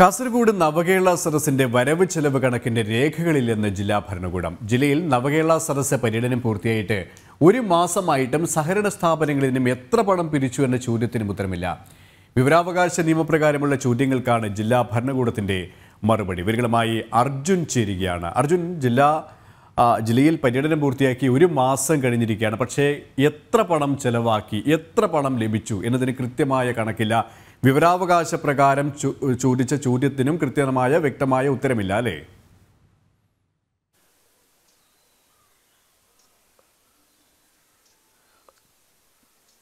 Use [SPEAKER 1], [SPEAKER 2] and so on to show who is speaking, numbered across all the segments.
[SPEAKER 1] കാസർഗോഡ് നവകേരള സദസ്സിന്റെ വരവ് ചെലവ് കണക്കിന്റെ രേഖകളില്ലെന്ന് ജില്ലാ ഭരണകൂടം ജില്ലയിൽ നവകേരള സദസ്സ് പര്യടനം പൂർത്തിയായിട്ട് ഒരു മാസമായിട്ടും സഹകരണ സ്ഥാപനങ്ങളിൽ നിന്നും എത്ര പണം പിരിച്ചു എന്ന ചോദ്യത്തിനും ഉത്തരമില്ല വിവരാവകാശ നിയമപ്രകാരമുള്ള ചോദ്യങ്ങൾക്കാണ് ജില്ലാ ഭരണകൂടത്തിന്റെ മറുപടി വിവരങ്ങളുമായി അർജുൻ ചേരുകയാണ് അർജുൻ ജില്ലാ ജില്ലയിൽ പര്യടനം പൂർത്തിയാക്കി ഒരു മാസം കഴിഞ്ഞിരിക്കുകയാണ് പക്ഷേ എത്ര പണം ചെലവാക്കി എത്ര പണം ലഭിച്ചു എന്നതിന് കൃത്യമായ കണക്കില്ല വിവരാവകാശ പ്രകാരം ചോദിച്ച ചോദ്യത്തിനും കൃത്യമായ വ്യക്തമായ ഉത്തരമില്ല അല്ലേ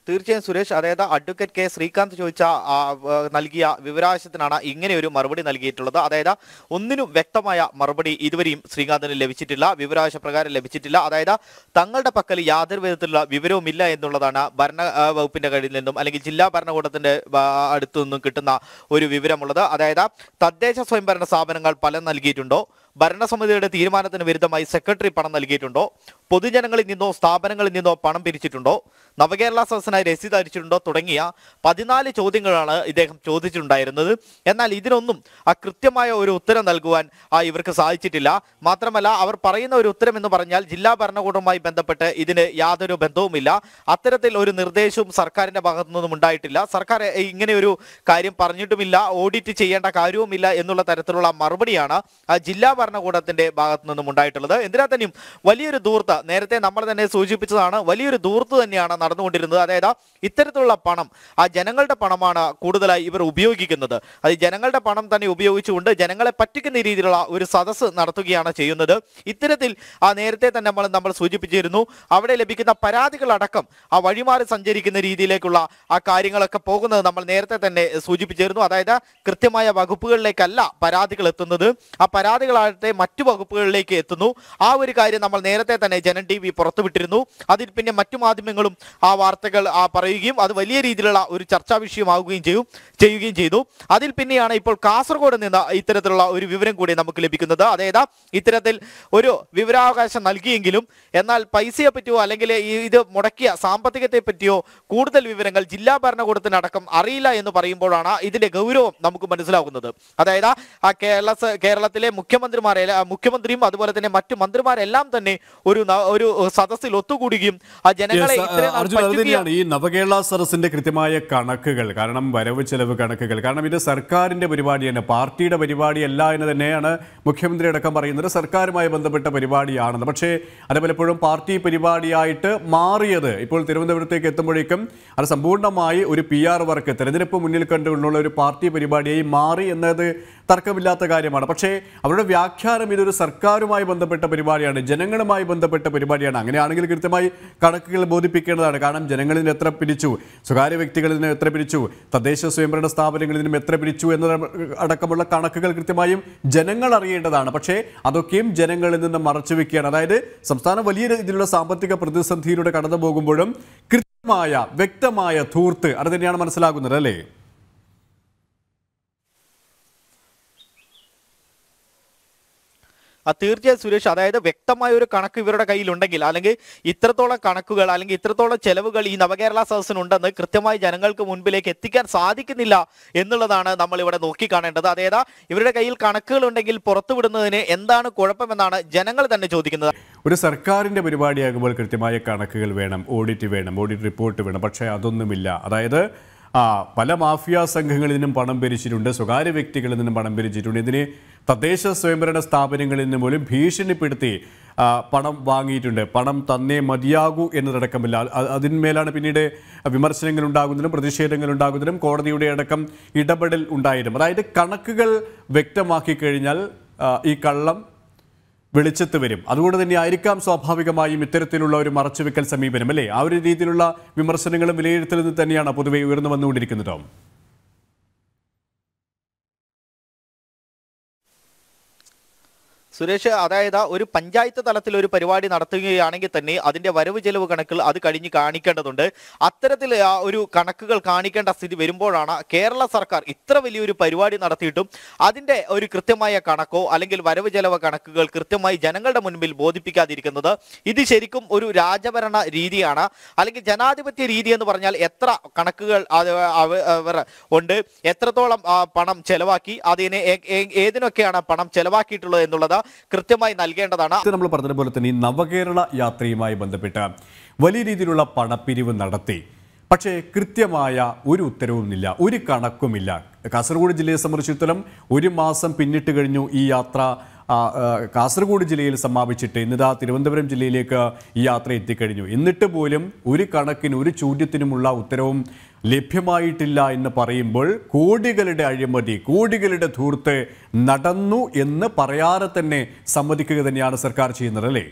[SPEAKER 2] തീർച്ചയായും സുരേഷ് അതായത് അഡ്വക്കേറ്റ് കെ ശ്രീകാന്ത് ചോദിച്ച നൽകിയ വിവരാവശ്യത്തിനാണ് ഇങ്ങനെ ഒരു മറുപടി നൽകിയിട്ടുള്ളത് അതായത് ഒന്നിനും വ്യക്തമായ മറുപടി ഇതുവരെയും ശ്രീകാന്തിന് ലഭിച്ചിട്ടില്ല വിവരാവശ്യ പ്രകാരം ലഭിച്ചിട്ടില്ല അതായത് തങ്ങളുടെ പക്കൽ യാതൊരു വിധത്തിലുള്ള വിവരവുമില്ല എന്നുള്ളതാണ് ഭരണ വകുപ്പിന്റെ കയ്യിൽ നിന്നും അല്ലെങ്കിൽ ജില്ലാ ഭരണകൂടത്തിന്റെ അടുത്തു നിന്നും കിട്ടുന്ന ഒരു വിവരമുള്ളത് അതായത് തദ്ദേശ സ്വയംഭരണ സ്ഥാപനങ്ങൾ പല നൽകിയിട്ടുണ്ടോ ഭരണസമിതിയുടെ തീരുമാനത്തിന് വിരുദ്ധമായി സെക്രട്ടറി പണം നൽകിയിട്ടുണ്ടോ പൊതുജനങ്ങളിൽ നിന്നോ സ്ഥാപനങ്ങളിൽ നിന്നോ പണം പിരിച്ചിട്ടുണ്ടോ നവകേരള സദസ്സിനായി രസീത് അരിച്ചിട്ടുണ്ടോ തുടങ്ങിയ പതിനാല് ചോദ്യങ്ങളാണ് ഇദ്ദേഹം ചോദിച്ചിട്ടുണ്ടായിരുന്നത് എന്നാൽ ഇതിനൊന്നും ആ കൃത്യമായ ഒരു ഉത്തരം നൽകുവാൻ ആ ഇവർക്ക് സാധിച്ചിട്ടില്ല മാത്രമല്ല അവർ പറയുന്ന ഒരു ഉത്തരം എന്ന് പറഞ്ഞാൽ ജില്ലാ ഭരണകൂടവുമായി ബന്ധപ്പെട്ട് ഇതിന് യാതൊരു ബന്ധവുമില്ല അത്തരത്തിൽ ഒരു നിർദ്ദേശവും സർക്കാരിന്റെ ഭാഗത്തു നിന്നും ഉണ്ടായിട്ടില്ല സർക്കാർ ഇങ്ങനെ ഒരു കാര്യം പറഞ്ഞിട്ടുമില്ല ഓഡിറ്റ് ചെയ്യേണ്ട കാര്യവുമില്ല എന്നുള്ള തരത്തിലുള്ള മറുപടിയാണ് ആ ജില്ലാ ഭരണകൂടത്തിന്റെ ഭാഗത്ത് നിന്നും ഉണ്ടായിട്ടുള്ളത് എന്തിനാ തന്നെയും വലിയൊരു ദൂർത്ത നേരത്തെ നമ്മൾ തന്നെ സൂചിപ്പിച്ചതാണ് വലിയൊരു ദൂർത്ത് തന്നെയാണ് നടന്നുകൊണ്ടിരുന്നത് അതായത് ഇത്തരത്തിലുള്ള പണം ആ ജനങ്ങളുടെ പണമാണ് കൂടുതലായി ഇവർ ഉപയോഗിക്കുന്നത് അത് ജനങ്ങളുടെ പണം തന്നെ ഉപയോഗിച്ചുകൊണ്ട് ജനങ്ങളെ പറ്റിക്കുന്ന രീതിയിലുള്ള ഒരു സദസ്സ് നടത്തുകയാണ് ചെയ്യുന്നത് ഇത്തരത്തിൽ ആ നേരത്തെ തന്നെ നമ്മൾ നമ്മൾ സൂചിപ്പിച്ചിരുന്നു അവിടെ ലഭിക്കുന്ന പരാതികളടക്കം ആ വഴിമാറി സഞ്ചരിക്കുന്ന രീതിയിലേക്കുള്ള ആ കാര്യങ്ങളൊക്കെ പോകുന്നത് നമ്മൾ നേരത്തെ തന്നെ സൂചിപ്പിച്ചിരുന്നു അതായത് കൃത്യമായ വകുപ്പുകളിലേക്കല്ല പരാതികൾ എത്തുന്നത് ആ പരാതികളായ സംസ്ഥാനത്തെ മറ്റു വകുപ്പുകളിലേക്ക് എത്തുന്നു ആ ഒരു കാര്യം നമ്മൾ നേരത്തെ തന്നെ ജനൻ ടി വി പുറത്തുവിട്ടിരുന്നു അതിൽ പിന്നെ മറ്റു മാധ്യമങ്ങളും ആ വാർത്തകൾ ആ പറയുകയും അത് വലിയ രീതിയിലുള്ള ഒരു ചർച്ചാ വിഷയമാവുകയും ചെയ്യും ചെയ്യുകയും ചെയ്തു അതിൽ പിന്നെയാണ് ഇപ്പോൾ കാസർഗോഡ് നിന്ന് ഇത്തരത്തിലുള്ള ഒരു വിവരം കൂടി നമുക്ക് ലഭിക്കുന്നത് അതായത് ഇത്തരത്തിൽ ഒരു വിവരാവകാശം നൽകിയെങ്കിലും എന്നാൽ പൈസയെ പറ്റിയോ അല്ലെങ്കിൽ ഇത് മുടക്കിയ സാമ്പത്തികത്തെ പറ്റിയോ കൂടുതൽ വിവരങ്ങൾ ജില്ലാ ഭരണകൂടത്തിനടക്കം അറിയില്ല എന്ന് പറയുമ്പോഴാണ് ഇതിന്റെ ഗൗരവം നമുക്ക് മനസ്സിലാകുന്നത് അതായത് ആ കേരള കേരളത്തിലെ മുഖ്യമന്ത്രി മന്ത്രിമാരെ മുഖ്യമന്ത്രിയും അതുപോലെ തന്നെ മറ്റു മന്ത്രിമാരെല്ലാം തന്നെ ഒരു ഒരു സദസ്സിൽ ഒത്തുകൂടുകയും ആ ജനങ്ങളെ
[SPEAKER 1] ഈ നവകേരള സദസ്സിന്റെ കൃത്യമായ കണക്കുകൾ കാരണം വരവ് ചെലവ് കണക്കുകൾ കാരണം ഇത് സർക്കാരിന്റെ തന്നെ പാർട്ടിയുടെ അല്ല എന്ന് തന്നെയാണ് മുഖ്യമന്ത്രി അടക്കം പറയുന്നത് സർക്കാരുമായി ബന്ധപ്പെട്ട പരിപാടിയാണെന്ന് പക്ഷേ അത് പലപ്പോഴും പാർട്ടി പരിപാടിയായിട്ട് മാറിയത് ഇപ്പോൾ തിരുവനന്തപുരത്തേക്ക് എത്തുമ്പോഴേക്കും അത് സമ്പൂർണ്ണമായി ഒരു പി ആർ വർക്ക് തെരഞ്ഞെടുപ്പ് മുന്നിൽ കണ്ടുകൊണ്ടുള്ള ഒരു പാർട്ടി പരിപാടിയായി മാറി എന്നത് തർക്കമില്ലാത്ത കാര്യമാണ് പക്ഷേ അവരുടെ വ്യാഖ്യ ആഖ്യാനം ഇതൊരു സർക്കാരുമായി ബന്ധപ്പെട്ട പരിപാടിയാണ് ജനങ്ങളുമായി ബന്ധപ്പെട്ട പരിപാടിയാണ് അങ്ങനെയാണെങ്കിൽ കൃത്യമായി കണക്കുകൾ ബോധിപ്പിക്കേണ്ടതാണ് കാരണം ജനങ്ങളിൽ എത്ര പിരിച്ചു സ്വകാര്യ വ്യക്തികളിൽ നിന്ന് എത്ര പിരിച്ചു തദ്ദേശ സ്വയംഭരണ സ്ഥാപനങ്ങളിൽ നിന്നും എത്ര പിരിച്ചു എന്ന അടക്കമുള്ള കണക്കുകൾ കൃത്യമായും ജനങ്ങൾ അറിയേണ്ടതാണ് പക്ഷേ അതൊക്കെയും ജനങ്ങളിൽ നിന്ന് വെക്കുകയാണ് അതായത് സംസ്ഥാനം വലിയ രീതിയിലുള്ള സാമ്പത്തിക പ്രതിസന്ധിയിലൂടെ കടന്നു പോകുമ്പോഴും കൃത്യമായ വ്യക്തമായ ധൂർത്ത് അത് തന്നെയാണ് മനസ്സിലാകുന്നത് അല്ലേ
[SPEAKER 2] തീർച്ചയായും സുരേഷ് അതായത് വ്യക്തമായ ഒരു കണക്ക് ഇവരുടെ കയ്യിലുണ്ടെങ്കിൽ അല്ലെങ്കിൽ ഇത്രത്തോളം കണക്കുകൾ അല്ലെങ്കിൽ ഇത്രത്തോളം ചെലവുകൾ ഈ നവകേരള ഉണ്ടെന്ന് കൃത്യമായി ജനങ്ങൾക്ക് മുൻപിലേക്ക് എത്തിക്കാൻ സാധിക്കുന്നില്ല എന്നുള്ളതാണ് നമ്മൾ ഇവിടെ നോക്കിക്കാണേണ്ടത് അതായത് ഇവരുടെ കയ്യിൽ കണക്കുകൾ ഉണ്ടെങ്കിൽ പുറത്തുവിടുന്നതിന് എന്താണ് കുഴപ്പമെന്നാണ് ജനങ്ങൾ തന്നെ ചോദിക്കുന്നത്
[SPEAKER 1] ഒരു സർക്കാരിന്റെ പരിപാടിയാകുമ്പോൾ കൃത്യമായ കണക്കുകൾ വേണം ഓഡിറ്റ് വേണം ഓഡിറ്റ് റിപ്പോർട്ട് വേണം പക്ഷേ അതൊന്നുമില്ല അതായത് പല മാഫിയ സംഘങ്ങളിൽ നിന്നും പണം പിരിച്ചിട്ടുണ്ട് സ്വകാര്യ വ്യക്തികളിൽ നിന്നും പണം പിരിച്ചിട്ടുണ്ട് ഇതിന് തദ്ദേശ സ്വയംഭരണ സ്ഥാപനങ്ങളിൽ നിന്ന് പോലും ഭീഷണിപ്പെടുത്തി പണം വാങ്ങിയിട്ടുണ്ട് പണം തന്നേ മതിയാകൂ എന്നതടക്കമില്ല അതിന്മേലാണ് പിന്നീട് വിമർശനങ്ങൾ ഉണ്ടാകുന്നതിനും പ്രതിഷേധങ്ങൾ ഉണ്ടാകുന്നതിനും കോടതിയുടെ അടക്കം ഇടപെടൽ ഉണ്ടായിരുന്നു അതായത് കണക്കുകൾ വ്യക്തമാക്കി കഴിഞ്ഞാൽ ഈ കള്ളം വെളിച്ചത്ത് വരും അതുകൊണ്ട് തന്നെ ആയിരിക്കാം സ്വാഭാവികമായും ഇത്തരത്തിലുള്ള ഒരു മറച്ചുവെക്കൽ സമീപനം അല്ലേ ആ ഒരു രീതിയിലുള്ള വിമർശനങ്ങളും വിലയിരുത്തലും തന്നെയാണ് പൊതുവെ ഉയർന്നു വന്നുകൊണ്ടിരിക്കുന്നത്
[SPEAKER 2] സുരേഷ് അതായത് ഒരു പഞ്ചായത്ത് തലത്തിൽ ഒരു പരിപാടി നടത്തുകയാണെങ്കിൽ തന്നെ അതിന്റെ വരവ് ചെലവ് കണക്കിൽ അത് കഴിഞ്ഞ് കാണിക്കേണ്ടതുണ്ട് അത്തരത്തിൽ ഒരു കണക്കുകൾ കാണിക്കേണ്ട സ്ഥിതി വരുമ്പോഴാണ് കേരള സർക്കാർ ഇത്ര വലിയൊരു പരിപാടി നടത്തിയിട്ടും അതിന്റെ ഒരു കൃത്യമായ കണക്കോ അല്ലെങ്കിൽ വരവ് ചെലവ് കണക്കുകൾ കൃത്യമായി ജനങ്ങളുടെ മുൻപിൽ ബോധിപ്പിക്കാതിരിക്കുന്നത് ഇത് ശരിക്കും ഒരു രാജഭരണ രീതിയാണ് അല്ലെങ്കിൽ ജനാധിപത്യ രീതി എന്ന് പറഞ്ഞാൽ എത്ര കണക്കുകൾ ഉണ്ട് എത്രത്തോളം പണം ചെലവാക്കി അതിനെ ഏതിനൊക്കെയാണ് പണം ചെലവാക്കിയിട്ടുള്ളത് എന്നുള്ളത് കൃത്യമായി നൽകേണ്ടതാണ്
[SPEAKER 1] നമ്മൾ പറഞ്ഞതുപോലെ തന്നെ നവകേരള യാത്രയുമായി ബന്ധപ്പെട്ട് വലിയ രീതിയിലുള്ള പണപ്പിരിവ് നടത്തി പക്ഷേ കൃത്യമായ ഒരു ഉത്തരവുമില്ല ഒരു കണക്കുമില്ല കാസർഗോഡ് ജില്ലയെ സംബന്ധിച്ചിടത്തോളം ഒരു മാസം പിന്നിട്ട് കഴിഞ്ഞു ഈ യാത്ര കാസർഗോഡ് ജില്ലയിൽ സമാപിച്ചിട്ട് ഇന്നിതാ തിരുവനന്തപുരം ജില്ലയിലേക്ക് ഈ യാത്ര എത്തിക്കഴിഞ്ഞു എന്നിട്ട് പോലും ഒരു കണക്കിന് ഒരു ചോദ്യത്തിനുമുള്ള ഉത്തരവും ലഭ്യമായിട്ടില്ല എന്ന് പറയുമ്പോൾ കോടികളുടെ അഴിമതി കോടികളുടെ ധൂർത്ത് നടന്നു എന്ന് പറയാതെ തന്നെ സമ്മതിക്കുക തന്നെയാണ് സർക്കാർ ചെയ്യുന്നത് അല്ലേ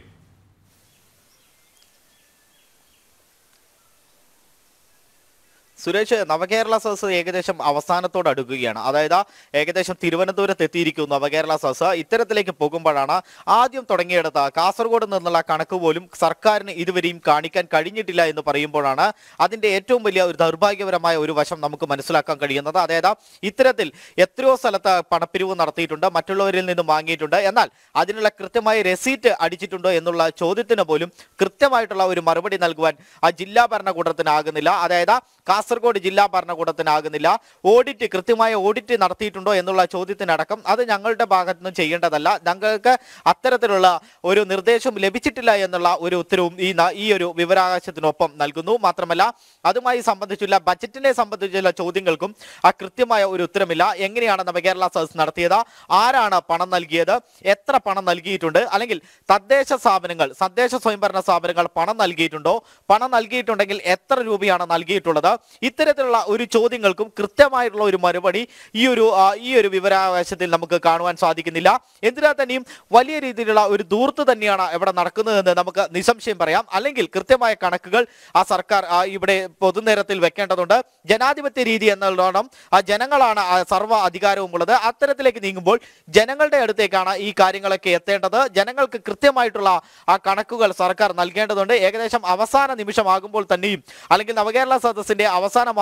[SPEAKER 2] സുരേഷ് നവകേരള സദസ് ഏകദേശം അവസാനത്തോട് അടുക്കുകയാണ് അതായത് ഏകദേശം തിരുവനന്തപുരത്ത് എത്തിയിരിക്കുന്നു നവകേരള സദസ് ഇത്തരത്തിലേക്ക് പോകുമ്പോഴാണ് ആദ്യം തുടങ്ങിയെടുത്ത കാസർഗോഡ് നിന്നുള്ള കണക്ക് പോലും സർക്കാരിന് ഇതുവരെയും കാണിക്കാൻ കഴിഞ്ഞിട്ടില്ല എന്ന് പറയുമ്പോഴാണ് അതിന്റെ ഏറ്റവും വലിയ ഒരു ദൗർഭാഗ്യപരമായ ഒരു വശം നമുക്ക് മനസ്സിലാക്കാൻ കഴിയുന്നത് അതായത് ഇത്തരത്തിൽ എത്രയോ സ്ഥലത്ത് പണപ്പിരിവ് നടത്തിയിട്ടുണ്ട് മറ്റുള്ളവരിൽ നിന്നും വാങ്ങിയിട്ടുണ്ട് എന്നാൽ അതിനുള്ള കൃത്യമായ റെസീറ്റ് അടിച്ചിട്ടുണ്ടോ എന്നുള്ള ചോദ്യത്തിന് പോലും കൃത്യമായിട്ടുള്ള ഒരു മറുപടി നൽകുവാൻ ആ ജില്ലാ ഭരണകൂടത്തിനാകുന്നില്ല അതായത് കാസർഗോഡ് ജില്ലാ ഭരണകൂടത്തിനാകുന്നില്ല ഓഡിറ്റ് കൃത്യമായ ഓഡിറ്റ് നടത്തിയിട്ടുണ്ടോ എന്നുള്ള ചോദ്യത്തിനടക്കം അത് ഞങ്ങളുടെ ഭാഗത്തു നിന്ന് ചെയ്യേണ്ടതല്ല ഞങ്ങൾക്ക് അത്തരത്തിലുള്ള ഒരു നിർദ്ദേശം ലഭിച്ചിട്ടില്ല എന്നുള്ള ഒരു ഉത്തരവും ഈ ഈ ഒരു വിവരാവകാശത്തിനൊപ്പം നൽകുന്നു മാത്രമല്ല അതുമായി സംബന്ധിച്ചുള്ള ബജറ്റിനെ സംബന്ധിച്ചുള്ള ചോദ്യങ്ങൾക്കും ആ കൃത്യമായ ഒരു ഉത്തരമില്ല എങ്ങനെയാണ് കേരള സദസ് നടത്തിയത് ആരാണ് പണം നൽകിയത് എത്ര പണം നൽകിയിട്ടുണ്ട് അല്ലെങ്കിൽ തദ്ദേശ സ്ഥാപനങ്ങൾ തദ്ദേശ സ്വയംഭരണ സ്ഥാപനങ്ങൾ പണം നൽകിയിട്ടുണ്ടോ പണം നൽകിയിട്ടുണ്ടെങ്കിൽ എത്ര രൂപയാണ് നൽകിയിട്ടുള്ളത് ഇത്തരത്തിലുള്ള ഒരു ചോദ്യങ്ങൾക്കും കൃത്യമായിട്ടുള്ള ഒരു മറുപടി ഈ ഒരു ഈ ഒരു വിവരാവകാശത്തിൽ നമുക്ക് കാണുവാൻ സാധിക്കുന്നില്ല എന്തിനാൽ തന്നെയും വലിയ രീതിയിലുള്ള ഒരു ദൂർത്ത് തന്നെയാണ് ഇവിടെ നടക്കുന്നതെന്ന് നമുക്ക് നിസംശയം പറയാം അല്ലെങ്കിൽ കൃത്യമായ കണക്കുകൾ ആ സർക്കാർ ഇവിടെ പൊതുനേരത്തിൽ വെക്കേണ്ടതുണ്ട് ജനാധിപത്യ രീതി എന്നുള്ളതാണ് ആ ജനങ്ങളാണ് സർവ്വ അധികാരവും ഉള്ളത് അത്തരത്തിലേക്ക് നീങ്ങുമ്പോൾ ജനങ്ങളുടെ അടുത്തേക്കാണ് ഈ കാര്യങ്ങളൊക്കെ എത്തേണ്ടത് ജനങ്ങൾക്ക് കൃത്യമായിട്ടുള്ള ആ കണക്കുകൾ സർക്കാർ നൽകേണ്ടതുണ്ട് ഏകദേശം അവസാന നിമിഷമാകുമ്പോൾ തന്നെയും അല്ലെങ്കിൽ നവകേരള സദസ്സിന്റെ ഇതിന്റെ അവസാനം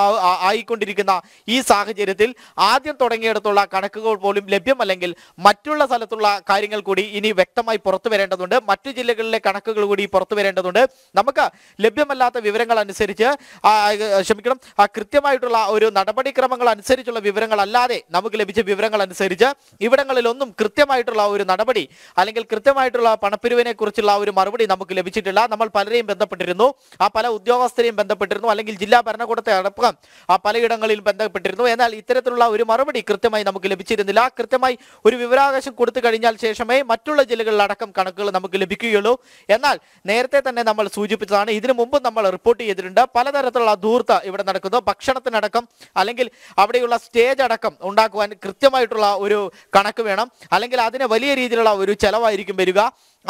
[SPEAKER 2] ആയിക്കൊണ്ടിരിക്കുന്ന ഈ സാഹചര്യത്തിൽ ആദ്യം തുടങ്ങിയിടത്തുള്ള കണക്കുകൾ പോലും ലഭ്യമല്ലെങ്കിൽ മറ്റുള്ള സ്ഥലത്തുള്ള കാര്യങ്ങൾ കൂടി ഇനി വ്യക്തമായി പുറത്തു വരേണ്ടതുണ്ട് മറ്റു ജില്ലകളിലെ കണക്കുകൾ കൂടി പുറത്തു വരേണ്ടതുണ്ട് നമുക്ക് ലഭ്യമല്ലാത്ത വിവരങ്ങൾ അനുസരിച്ച് ക്ഷമിക്കണം കൃത്യമായിട്ടുള്ള ഒരു നടപടിക്രമങ്ങൾ അനുസരിച്ചുള്ള വിവരങ്ങൾ അല്ലാതെ നമുക്ക് ലഭിച്ച വിവരങ്ങൾ അനുസരിച്ച് ഇവിടങ്ങളിലൊന്നും കൃത്യമായിട്ടുള്ള ഒരു നടപടി അല്ലെങ്കിൽ കൃത്യമായിട്ടുള്ള പണപ്പിരിവിനെ കുറിച്ചുള്ള ഒരു മറുപടി നമുക്ക് ലഭിച്ചിട്ടില്ല നമ്മൾ പലരെയും ബന്ധപ്പെട്ടിരുന്നു ആ പല ഉദ്യോഗസ്ഥരെയും ബന്ധപ്പെട്ടിരുന്നു അല്ലെങ്കിൽ ജില്ലാ ഭരണകൂടം ഭരണകൂടത്തെ അടക്കം പലയിടങ്ങളിൽ ബന്ധപ്പെട്ടിരുന്നു എന്നാൽ ഇത്തരത്തിലുള്ള ഒരു മറുപടി കൃത്യമായി നമുക്ക് ലഭിച്ചിരുന്നില്ല കൃത്യമായി ഒരു വിവരാവകാശം കൊടുത്തു കഴിഞ്ഞാൽ ശേഷമേ മറ്റുള്ള ജില്ലകളിലടക്കം കണക്കുകൾ നമുക്ക് ലഭിക്കുകയുള്ളൂ എന്നാൽ നേരത്തെ തന്നെ നമ്മൾ സൂചിപ്പിച്ചതാണ് ഇതിനു മുമ്പ് നമ്മൾ റിപ്പോർട്ട് ചെയ്തിട്ടുണ്ട് പലതരത്തിലുള്ള ധൂർത്ത ഇവിടെ നടക്കുന്നു ഭക്ഷണത്തിനടക്കം അല്ലെങ്കിൽ അവിടെയുള്ള സ്റ്റേജ് അടക്കം ഉണ്ടാക്കുവാൻ കൃത്യമായിട്ടുള്ള ഒരു കണക്ക് വേണം അല്ലെങ്കിൽ അതിന് വലിയ രീതിയിലുള്ള ഒരു ചെലവായിരിക്കും വരിക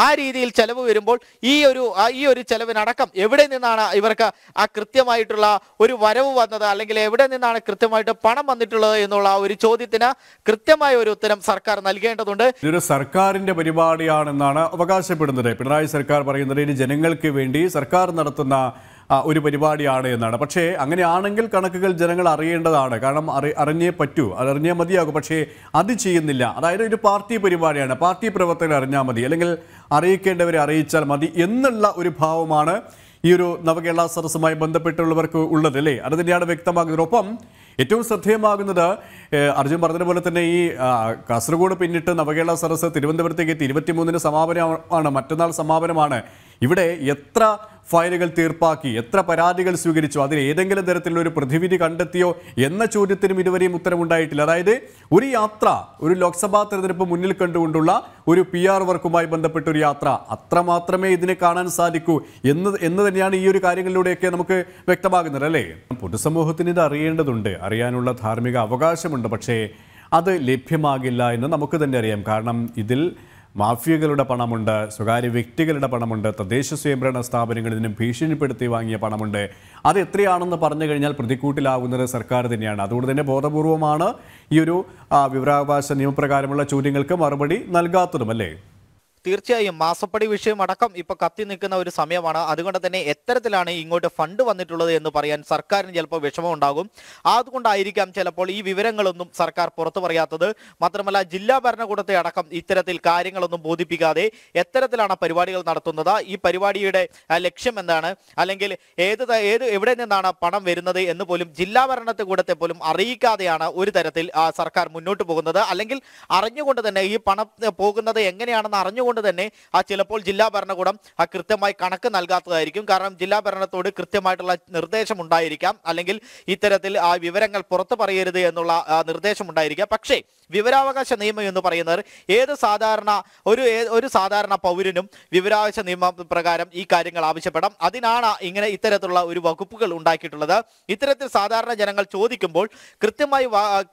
[SPEAKER 2] ആ രീതിയിൽ ചെലവ് വരുമ്പോൾ ഈ ഒരു ഈ ഒരു ചെലവിനടക്കം എവിടെ നിന്നാണ് ഇവർക്ക് ആ കൃത്യമായിട്ടുള്ള ഒരു വരവ് വന്നത് അല്ലെങ്കിൽ എവിടെ നിന്നാണ് കൃത്യമായിട്ട് പണം വന്നിട്ടുള്ളത് എന്നുള്ള ഒരു ചോദ്യത്തിന് കൃത്യമായ ഒരു ഉത്തരം സർക്കാർ നൽകേണ്ടതുണ്ട്
[SPEAKER 1] ഇതൊരു സർക്കാരിന്റെ പരിപാടിയാണെന്നാണ് അവകാശപ്പെടുന്നത് പിണറായി സർക്കാർ പറയുന്നത് ഇനി ജനങ്ങൾക്ക് വേണ്ടി സർക്കാർ നടത്തുന്ന ഒരു പരിപാടിയാണ് എന്നാണ് പക്ഷേ അങ്ങനെയാണെങ്കിൽ കണക്കുകൾ ജനങ്ങൾ അറിയേണ്ടതാണ് കാരണം അറി അറിഞ്ഞേ പറ്റൂ അത് അറിഞ്ഞേ മതിയാകും പക്ഷേ അത് ചെയ്യുന്നില്ല അതായത് ഒരു പാർട്ടി പരിപാടിയാണ് പാർട്ടി പ്രവർത്തകർ അറിഞ്ഞാൽ മതി അല്ലെങ്കിൽ അറിയിക്കേണ്ടവരെ അറിയിച്ചാൽ മതി എന്നുള്ള ഒരു ഭാവമാണ് ഈ ഒരു നവകേരള സദസ്സുമായി ബന്ധപ്പെട്ടുള്ളവർക്ക് ഉള്ളത് അല്ലേ അത് തന്നെയാണ് വ്യക്തമാകുന്നത് ഒപ്പം ഏറ്റവും ശ്രദ്ധേയമാകുന്നത് അർജുൻ പോലെ തന്നെ ഈ കാസർഗോഡ് പിന്നിട്ട് നവകേരള സദസ്സ് തിരുവനന്തപുരത്തേക്ക് എത്തി ഇരുപത്തിമൂന്നിന് സമാപനമാണ് മറ്റന്നാൾ സമാപനമാണ് ഇവിടെ എത്ര ഫയലുകൾ തീർപ്പാക്കി എത്ര പരാതികൾ സ്വീകരിച്ചു അതിൽ ഏതെങ്കിലും തരത്തിലുള്ള ഒരു പ്രതിവിധി കണ്ടെത്തിയോ എന്ന ചോദ്യത്തിനും ഇതുവരെയും ഉത്തരവുണ്ടായിട്ടില്ല അതായത് ഒരു യാത്ര ഒരു ലോക്സഭാ തെരഞ്ഞെടുപ്പ് മുന്നിൽ കണ്ടുകൊണ്ടുള്ള ഒരു പി ആർ വർക്കുമായി ബന്ധപ്പെട്ട ഒരു യാത്ര അത്രമാത്രമേ ഇതിനെ കാണാൻ സാധിക്കൂ എന്ന് എന്ന് തന്നെയാണ് ഈ ഒരു കാര്യങ്ങളിലൂടെയൊക്കെ നമുക്ക് വ്യക്തമാകുന്നത് അല്ലേ പൊതുസമൂഹത്തിന് ഇത് അറിയേണ്ടതുണ്ട് അറിയാനുള്ള ധാർമ്മിക അവകാശമുണ്ട് പക്ഷേ അത് ലഭ്യമാകില്ല എന്ന് നമുക്ക് തന്നെ അറിയാം കാരണം ഇതിൽ മാഫിയകളുടെ പണമുണ്ട് സ്വകാര്യ വ്യക്തികളുടെ പണമുണ്ട് തദ്ദേശ സ്വയംഭരണ സ്ഥാപനങ്ങളിൽ നിന്നും ഭീഷണിപ്പെടുത്തി വാങ്ങിയ പണമുണ്ട് അത് എത്രയാണെന്ന് പറഞ്ഞു കഴിഞ്ഞാൽ പ്രതിക്കൂട്ടിലാകുന്നത് സർക്കാർ തന്നെയാണ് അതുകൊണ്ട് തന്നെ ബോധപൂർവമാണ് ഈ ഒരു വിവരാവകാശ നിയമപ്രകാരമുള്ള ചോദ്യങ്ങൾക്ക് മറുപടി നൽകാത്തതും അല്ലേ
[SPEAKER 2] തീർച്ചയായും മാസപ്പടി വിഷയം അടക്കം ഇപ്പൊ കത്തി നിൽക്കുന്ന ഒരു സമയമാണ് അതുകൊണ്ട് തന്നെ എത്തരത്തിലാണ് ഇങ്ങോട്ട് ഫണ്ട് വന്നിട്ടുള്ളത് എന്ന് പറയാൻ സർക്കാരിന് ചിലപ്പോൾ വിഷമം ഉണ്ടാകും അതുകൊണ്ടായിരിക്കാം ചിലപ്പോൾ ഈ വിവരങ്ങളൊന്നും സർക്കാർ പുറത്തു പറയാത്തത് മാത്രമല്ല ജില്ലാ ഭരണകൂടത്തെ അടക്കം ഇത്തരത്തിൽ കാര്യങ്ങളൊന്നും ബോധിപ്പിക്കാതെ എത്തരത്തിലാണ് പരിപാടികൾ നടത്തുന്നത് ഈ പരിപാടിയുടെ ലക്ഷ്യം എന്താണ് അല്ലെങ്കിൽ ഏത് ഏത് എവിടെ നിന്നാണ് പണം വരുന്നത് എന്ന് പോലും ജില്ലാ ഭരണത്തെ കൂടത്തെ പോലും അറിയിക്കാതെയാണ് ഒരു തരത്തിൽ സർക്കാർ മുന്നോട്ട് പോകുന്നത് അല്ലെങ്കിൽ അറിഞ്ഞുകൊണ്ട് തന്നെ ഈ പണം പോകുന്നത് എങ്ങനെയാണെന്ന് അറിഞ്ഞുകൊണ്ട് അതുകൊണ്ട് തന്നെ ആ ചിലപ്പോൾ ജില്ലാ ഭരണകൂടം ആ കൃത്യമായി കണക്ക് നൽകാത്തതായിരിക്കും കാരണം ജില്ലാ ഭരണത്തോട് കൃത്യമായിട്ടുള്ള നിർദ്ദേശം ഉണ്ടായിരിക്കാം അല്ലെങ്കിൽ ഇത്തരത്തിൽ ആ വിവരങ്ങൾ പുറത്തു പറയരുത് എന്നുള്ള നിർദ്ദേശം ഉണ്ടായിരിക്കാം പക്ഷേ വിവരാവകാശ നിയമം എന്ന് പറയുന്നത് ഏത് സാധാരണ ഒരു ഒരു സാധാരണ പൗരനും വിവരാവകാശ നിയമ പ്രകാരം ഈ കാര്യങ്ങൾ ആവശ്യപ്പെടാം അതിനാണ് ഇങ്ങനെ ഇത്തരത്തിലുള്ള ഒരു വകുപ്പുകൾ ഉണ്ടാക്കിയിട്ടുള്ളത് ഇത്തരത്തിൽ സാധാരണ ജനങ്ങൾ ചോദിക്കുമ്പോൾ കൃത്യമായി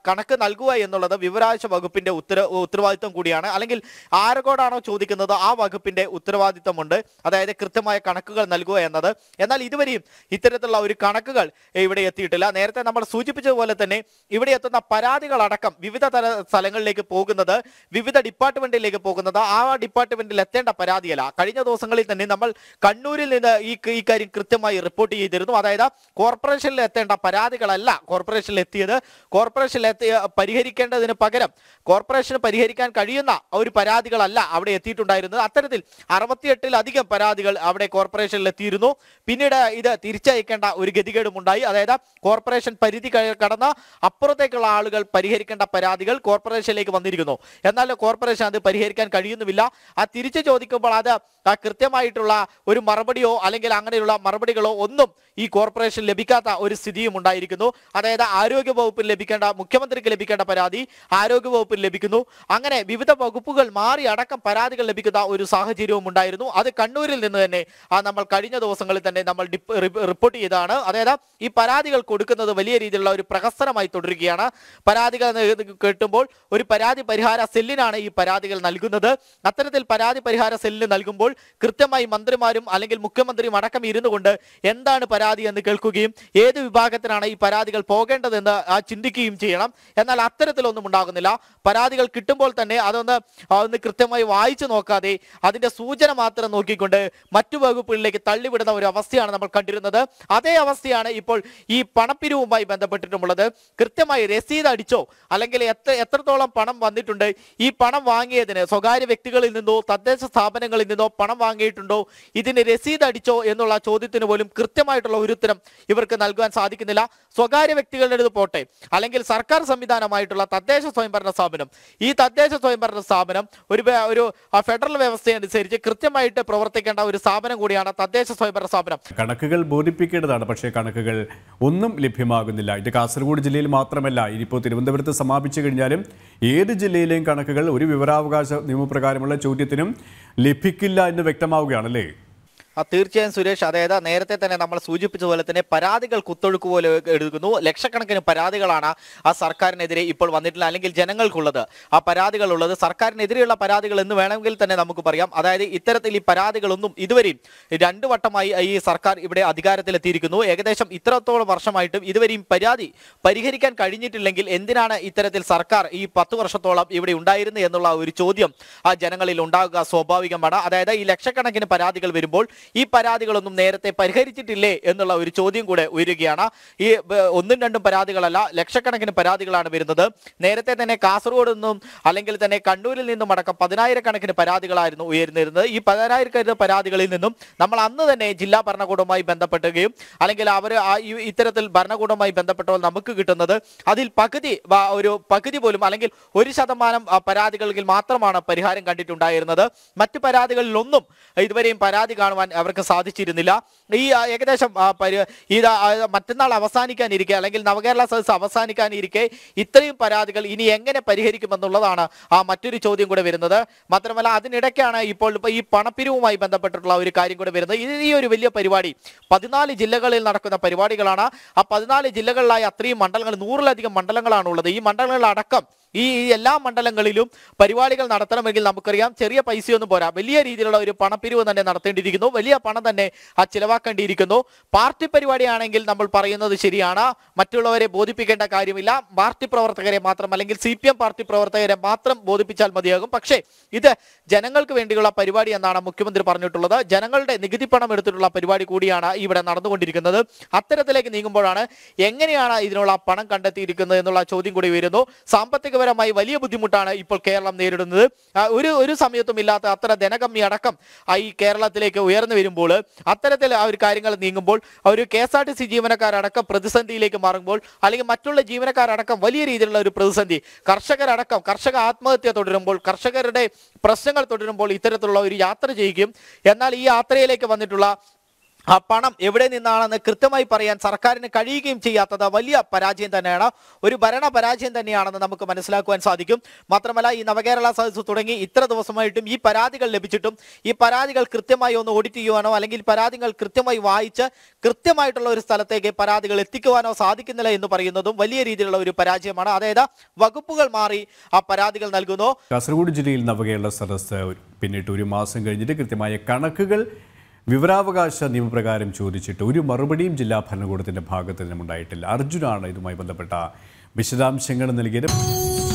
[SPEAKER 2] കണക്ക് നൽകുക എന്നുള്ളത് വിവരാവകാശ വകുപ്പിന്റെ ഉത്തര ഉത്തരവാദിത്വം കൂടിയാണ് അല്ലെങ്കിൽ ആരോടാണോ ചോദിക്കുന്നത് നിശ്ചയിക്കുന്നത് ആ വകുപ്പിന്റെ ഉത്തരവാദിത്തമുണ്ട് അതായത് കൃത്യമായ കണക്കുകൾ നൽകുക എന്നത് എന്നാൽ ഇതുവരെയും ഇത്തരത്തിലുള്ള ഒരു കണക്കുകൾ ഇവിടെ എത്തിയിട്ടില്ല നേരത്തെ നമ്മൾ സൂചിപ്പിച്ചതുപോലെ തന്നെ ഇവിടെ എത്തുന്ന പരാതികളടക്കം വിവിധ തല സ്ഥലങ്ങളിലേക്ക് പോകുന്നത് വിവിധ ഡിപ്പാർട്ട്മെന്റിലേക്ക് പോകുന്നത് ആ ഡിപ്പാർട്ട്മെന്റിൽ എത്തേണ്ട പരാതിയല്ല കഴിഞ്ഞ ദിവസങ്ങളിൽ തന്നെ നമ്മൾ കണ്ണൂരിൽ നിന്ന് ഈ ഇക്കാര്യം കൃത്യമായി റിപ്പോർട്ട് ചെയ്തിരുന്നു അതായത് കോർപ്പറേഷനിൽ എത്തേണ്ട പരാതികളല്ല കോർപ്പറേഷനിൽ എത്തിയത് കോർപ്പറേഷനിൽ എത്തി പരിഹരിക്കേണ്ടതിന് പകരം കോർപ്പറേഷന് പരിഹരിക്കാൻ കഴിയുന്ന ഒരു പരാതികളല്ല അവിടെ എത്തിയിട്ടുണ്ട് നൽകിയിട്ടുണ്ടായിരുന്നത് അത്തരത്തിൽ അറുപത്തിയെട്ടിലധികം പരാതികൾ അവിടെ കോർപ്പറേഷനിൽ എത്തിയിരുന്നു പിന്നീട് ഇത് തിരിച്ചയക്കേണ്ട ഒരു ഗതികേടും ഉണ്ടായി അതായത് കോർപ്പറേഷൻ പരിധി കടന്ന അപ്പുറത്തേക്കുള്ള ആളുകൾ പരിഹരിക്കേണ്ട പരാതികൾ കോർപ്പറേഷനിലേക്ക് വന്നിരിക്കുന്നു എന്നാൽ കോർപ്പറേഷൻ അത് പരിഹരിക്കാൻ കഴിയുന്നുമില്ല ആ തിരിച്ചു ചോദിക്കുമ്പോൾ അത് കൃത്യമായിട്ടുള്ള ഒരു മറുപടിയോ അല്ലെങ്കിൽ അങ്ങനെയുള്ള മറുപടികളോ ഒന്നും ഈ കോർപ്പറേഷൻ ലഭിക്കാത്ത ഒരു സ്ഥിതിയും ഉണ്ടായിരിക്കുന്നു അതായത് ആരോഗ്യ വകുപ്പിൽ ലഭിക്കേണ്ട മുഖ്യമന്ത്രിക്ക് ലഭിക്കേണ്ട പരാതി ആരോഗ്യ വകുപ്പിൽ ലഭിക്കുന്നു അങ്ങനെ വിവിധ വകുപ്പുകൾ മാറി അടക്കം പരാതികൾ ലഭിക്കുന്ന ഒരു സാഹചര്യവും ഉണ്ടായിരുന്നു അത് കണ്ണൂരിൽ നിന്ന് തന്നെ ആ നമ്മൾ കഴിഞ്ഞ ദിവസങ്ങളിൽ തന്നെ നമ്മൾ റിപ്പോർട്ട് ചെയ്തതാണ് അതായത് ഈ പരാതികൾ കൊടുക്കുന്നത് വലിയ രീതിയിലുള്ള ഒരു പ്രഹസനമായി തുടരുകയാണ് പരാതികൾ കേട്ടുമ്പോൾ ഒരു പരാതി പരിഹാര സെല്ലിനാണ് ഈ പരാതികൾ നൽകുന്നത് അത്തരത്തിൽ പരാതി പരിഹാര സെല്ലിന് നൽകുമ്പോൾ കൃത്യമായി മന്ത്രിമാരും അല്ലെങ്കിൽ മുഖ്യമന്ത്രിയും അടക്കം ഇരുന്നു കൊണ്ട് എന്താണ് പരാതി എന്ന് കേൾക്കുകയും ഏത് വിഭാഗത്തിനാണ് ഈ പരാതികൾ പോകേണ്ടതെന്ന് ചിന്തിക്കുകയും ചെയ്യണം എന്നാൽ അത്തരത്തിലൊന്നും ഉണ്ടാകുന്നില്ല പരാതികൾ കിട്ടുമ്പോൾ തന്നെ അതൊന്ന് ഒന്ന് കൃത്യമായി വായിച്ചു നോക്കാതെ അതിന്റെ സൂചന മാത്രം നോക്കിക്കൊണ്ട് മറ്റു വകുപ്പുകളിലേക്ക് തള്ളിവിടുന്ന ഒരു അവസ്ഥയാണ് നമ്മൾ കണ്ടിരുന്നത് അതേ അവസ്ഥയാണ് ഇപ്പോൾ ഈ പണപ്പിരിവുമായി ബന്ധപ്പെട്ടിട്ടുമുള്ളത് കൃത്യമായി രസീത് അടിച്ചോ അല്ലെങ്കിൽ എത്രത്തോളം പണം വന്നിട്ടുണ്ട് ഈ പണം വാങ്ങിയതിന് സ്വകാര്യ വ്യക്തികളിൽ നിന്നോ തദ്ദേശ സ്ഥാപനങ്ങളിൽ നിന്നോ പണം വാങ്ങിയിട്ടുണ്ടോ ഇതിന് രസീത് അടിച്ചോ എന്നുള്ള ചോദ്യത്തിന് പോലും കൃത്യമായിട്ടുള്ള ഒരു ഉത്തരം ഇവർക്ക് നൽകുവാൻ സാധിക്കുന്നില്ല സ്വകാര്യ വ്യക്തികളുടെ അടുത്ത് പോട്ടെ അല്ലെങ്കിൽ സർക്കാർ സംവിധാനമായിട്ടുള്ള തദ്ദേശ സ്വയംഭരണ സ്ഥാപനം ഈ തദ്ദേശ സ്വയംഭരണ സ്ഥാപനം ഒരു ഒരു ഫെഡറൽ വ്യവസ്ഥ അനുസരിച്ച് കൃത്യമായിട്ട് പ്രവർത്തിക്കേണ്ട ഒരു സ്ഥാപനം കൂടിയാണ് തദ്ദേശ സ്വയംഭരണ സ്ഥാപനം
[SPEAKER 1] കണക്കുകൾ ബോധിപ്പിക്കേണ്ടതാണ് പക്ഷേ കണക്കുകൾ ഒന്നും ലഭ്യമാകുന്നില്ല ഇത് കാസർഗോഡ് ജില്ലയിൽ മാത്രമല്ല ഇനിയിപ്പോൾ തിരുവനന്തപുരത്ത് സമാപിച്ചു കഴിഞ്ഞാലും ഏത് ജില്ലയിലെയും കണക്കുകൾ ഒരു വിവരാവകാശ നിയമപ്രകാരമുള്ള ചോദ്യത്തിനും ലഭിക്കില്ല എന്ന് വ്യക്തമാവുകയാണല്ലേ
[SPEAKER 2] ആ തീർച്ചയായും സുരേഷ് അതായത് നേരത്തെ തന്നെ നമ്മൾ സൂചിപ്പിച്ച പോലെ തന്നെ പരാതികൾ കുത്തൊഴുക്ക് പോലെ എടുക്കുന്നു ലക്ഷക്കണക്കിന് പരാതികളാണ് ആ സർക്കാരിനെതിരെ ഇപ്പോൾ വന്നിട്ടില്ല അല്ലെങ്കിൽ ജനങ്ങൾക്കുള്ളത് ആ പരാതികൾ ഉള്ളത് സർക്കാരിനെതിരെയുള്ള പരാതികൾ എന്ന് വേണമെങ്കിൽ തന്നെ നമുക്ക് പറയാം അതായത് ഇത്തരത്തിൽ ഈ പരാതികളൊന്നും ഇതുവരെയും രണ്ടു വട്ടമായി ഈ സർക്കാർ ഇവിടെ അധികാരത്തിലെത്തിയിരിക്കുന്നു ഏകദേശം ഇത്രത്തോളം വർഷമായിട്ടും ഇതുവരെയും പരാതി പരിഹരിക്കാൻ കഴിഞ്ഞിട്ടില്ലെങ്കിൽ എന്തിനാണ് ഇത്തരത്തിൽ സർക്കാർ ഈ പത്ത് വർഷത്തോളം ഇവിടെ ഉണ്ടായിരുന്നു എന്നുള്ള ഒരു ചോദ്യം ആ ജനങ്ങളിൽ ഉണ്ടാകുക സ്വാഭാവികമാണ് അതായത് ഈ ലക്ഷക്കണക്കിന് പരാതികൾ വരുമ്പോൾ ഈ പരാതികളൊന്നും നേരത്തെ പരിഹരിച്ചിട്ടില്ലേ എന്നുള്ള ഒരു ചോദ്യം കൂടെ ഉയരുകയാണ് ഈ ഒന്നും രണ്ടും പരാതികളല്ല ലക്ഷക്കണക്കിന് പരാതികളാണ് വരുന്നത് നേരത്തെ തന്നെ കാസർഗോഡ് നിന്നും അല്ലെങ്കിൽ തന്നെ കണ്ണൂരിൽ നിന്നും അടക്കം പതിനായിരക്കണക്കിന് പരാതികളായിരുന്നു ഉയർന്നിരുന്നത് ഈ പതിനായിരക്കരുത് പരാതികളിൽ നിന്നും നമ്മൾ അന്ന് തന്നെ ജില്ലാ ഭരണകൂടവുമായി ബന്ധപ്പെട്ടുകയും അല്ലെങ്കിൽ അവർ ഇത്തരത്തിൽ ഭരണകൂടവുമായി ബന്ധപ്പെട്ടവർ നമുക്ക് കിട്ടുന്നത് അതിൽ പകുതി ഒരു പകുതി പോലും അല്ലെങ്കിൽ ഒരു ശതമാനം പരാതികളിൽ മാത്രമാണ് പരിഹാരം കണ്ടിട്ടുണ്ടായിരുന്നത് മറ്റു പരാതികളിലൊന്നും ഇതുവരെയും പരാതി കാണുവാൻ അവർക്ക് സാധിച്ചിരുന്നില്ല ഈ ഏകദേശം ഈ മറ്റന്നാൾ അവസാനിക്കാനിരിക്കെ അല്ലെങ്കിൽ നവകേരള സദസ് അവസാനിക്കാനിരിക്കെ ഇത്രയും പരാതികൾ ഇനി എങ്ങനെ പരിഹരിക്കുമെന്നുള്ളതാണ് ആ മറ്റൊരു ചോദ്യം കൂടെ വരുന്നത് മാത്രമല്ല അതിനിടയ്ക്കാണ് ഇപ്പോൾ ഈ പണപ്പിരിവുമായി ബന്ധപ്പെട്ടിട്ടുള്ള ഒരു കാര്യം കൂടെ വരുന്നത് ഇത് ഈ ഒരു വലിയ പരിപാടി പതിനാല് ജില്ലകളിൽ നടക്കുന്ന പരിപാടികളാണ് ആ പതിനാല് ജില്ലകളിലായി അത്രയും മണ്ഡലങ്ങൾ നൂറിലധികം മണ്ഡലങ്ങളാണുള്ളത് ഈ മണ്ഡലങ്ങളിലടക്കം ഈ എല്ലാ മണ്ഡലങ്ങളിലും പരിപാടികൾ നടത്തണമെങ്കിൽ നമുക്കറിയാം ചെറിയ പൈസയൊന്നും പോരാ വലിയ രീതിയിലുള്ള ഒരു പണപ്പിരിവ് തന്നെ നടത്തേണ്ടിയിരിക്കുന്നു വലിയ പണം തന്നെ ആ ചിലവാക്കേണ്ടിയിരിക്കുന്നു പാർട്ടി പരിപാടിയാണെങ്കിൽ നമ്മൾ പറയുന്നത് ശരിയാണ് മറ്റുള്ളവരെ ബോധിപ്പിക്കേണ്ട കാര്യമില്ല പാർട്ടി പ്രവർത്തകരെ മാത്രം അല്ലെങ്കിൽ സി പാർട്ടി പ്രവർത്തകരെ മാത്രം ബോധിപ്പിച്ചാൽ മതിയാകും പക്ഷേ ഇത് ജനങ്ങൾക്ക് വേണ്ടിയുള്ള പരിപാടി എന്നാണ് മുഖ്യമന്ത്രി പറഞ്ഞിട്ടുള്ളത് ജനങ്ങളുടെ നികുതി പണം എടുത്തിട്ടുള്ള പരിപാടി കൂടിയാണ് ഇവിടെ നടന്നുകൊണ്ടിരിക്കുന്നത് അത്തരത്തിലേക്ക് നീങ്ങുമ്പോഴാണ് എങ്ങനെയാണ് ഇതിനുള്ള പണം കണ്ടെത്തിയിരിക്കുന്നത് എന്നുള്ള ചോദ്യം കൂടി വരുന്നു സാമ്പത്തിക സാമ്പത്തികപരമായി വലിയ ബുദ്ധിമുട്ടാണ് ഇപ്പോൾ കേരളം നേരിടുന്നത് ഒരു ഒരു സമയത്തും ഇല്ലാത്ത അത്ര ധനകമ്മി അടക്കം ഈ കേരളത്തിലേക്ക് ഉയർന്നു വരുമ്പോൾ അത്തരത്തിൽ ആ ഒരു കാര്യങ്ങൾ നീങ്ങുമ്പോൾ ഒരു K S R T C ജീവനക്കാരടക്കം പ്രതിസന്ധിയിലേക്ക് മാറുമ്പോൾ അല്ലെങ്കിൽ മറ്റുള്ള ജീവനക്കാരടക്കം വലിയ രീതിയിലുള്ള ഒരു പ്രതിസന്ധി കർഷകരടക്കം കർഷക ആത്മഹത്യ തുടരുമ്പോൾ കർഷകരുടെ പ്രശ്നങ്ങൾ തുടരുമ്പോൾ ഇത്തരത്തിലുള്ള ഒരു യാത്ര ചെയ്യുകയും എന്നാൽ ഈ യാത്രയിലേക്ക് വന്നിട്ടുള്ള ആ പണം എവിടെ നിന്നാണെന്ന് കൃത്യമായി പറയാൻ സർക്കാരിന് കഴിയുകയും ചെയ്യാത്തത് വലിയ പരാജയം തന്നെയാണ് ഒരു ഭരണ പരാജയം തന്നെയാണെന്ന് നമുക്ക് മനസ്സിലാക്കുവാൻ സാധിക്കും മാത്രമല്ല ഈ നവകേരള സദസ്സ് തുടങ്ങി ഇത്ര ദിവസമായിട്ടും ഈ പരാതികൾ ലഭിച്ചിട്ടും ഈ പരാതികൾ കൃത്യമായി ഒന്ന് ഓഡിറ്റ് ചെയ്യുവാനോ അല്ലെങ്കിൽ പരാതികൾ കൃത്യമായി വായിച്ച് കൃത്യമായിട്ടുള്ള ഒരു സ്ഥലത്തേക്ക് പരാതികൾ എത്തിക്കുവാനോ സാധിക്കുന്നില്ല എന്ന് പറയുന്നതും വലിയ രീതിയിലുള്ള ഒരു പരാജയമാണ് അതായത് വകുപ്പുകൾ മാറി ആ പരാതികൾ നൽകുന്നു
[SPEAKER 1] കാസർഗോഡ് ജില്ലയിൽ നവകേരള സദസ്സ് പിന്നിട്ട് ഒരു മാസം കഴിഞ്ഞിട്ട് കൃത്യമായ കണക്കുകൾ വിവരാവകാശ നിയമപ്രകാരം ചോദിച്ചിട്ട് ഒരു മറുപടിയും ജില്ലാ ഭരണകൂടത്തിൻ്റെ നിന്നും ഉണ്ടായിട്ടില്ല അർജുനാണ് ഇതുമായി ബന്ധപ്പെട്ട വിശദാംശങ്ങൾ നൽകിയത്